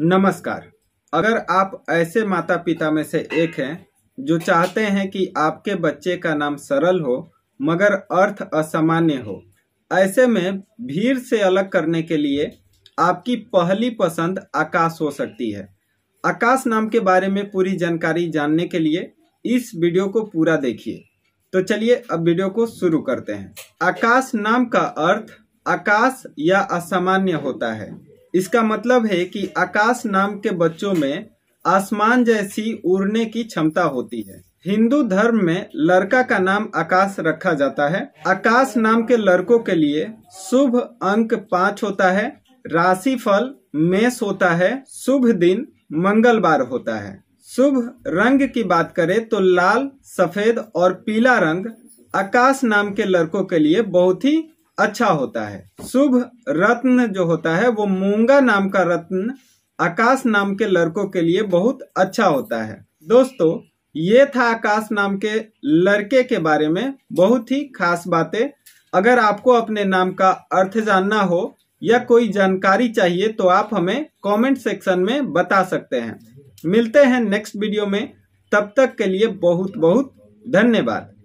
नमस्कार अगर आप ऐसे माता पिता में से एक हैं जो चाहते हैं कि आपके बच्चे का नाम सरल हो मगर अर्थ असामान्य हो ऐसे में भीड़ से अलग करने के लिए आपकी पहली पसंद आकाश हो सकती है आकाश नाम के बारे में पूरी जानकारी जानने के लिए इस वीडियो को पूरा देखिए तो चलिए अब वीडियो को शुरू करते हैं आकाश नाम का अर्थ आकाश या असामान्य होता है इसका मतलब है कि आकाश नाम के बच्चों में आसमान जैसी उड़ने की क्षमता होती है हिंदू धर्म में लड़का का नाम आकाश रखा जाता है आकाश नाम के लड़कों के लिए शुभ अंक पाँच होता है राशि फल मेष होता है शुभ दिन मंगलवार होता है शुभ रंग की बात करें तो लाल सफेद और पीला रंग आकाश नाम के लड़कों के लिए बहुत ही अच्छा होता है शुभ रत्न जो होता है वो मूंगा नाम का रत्न आकाश नाम के लड़कों के लिए बहुत अच्छा होता है दोस्तों ये था आकाश नाम के लड़के के बारे में बहुत ही खास बातें अगर आपको अपने नाम का अर्थ जानना हो या कोई जानकारी चाहिए तो आप हमें कमेंट सेक्शन में बता सकते हैं मिलते हैं नेक्स्ट वीडियो में तब तक के लिए बहुत बहुत धन्यवाद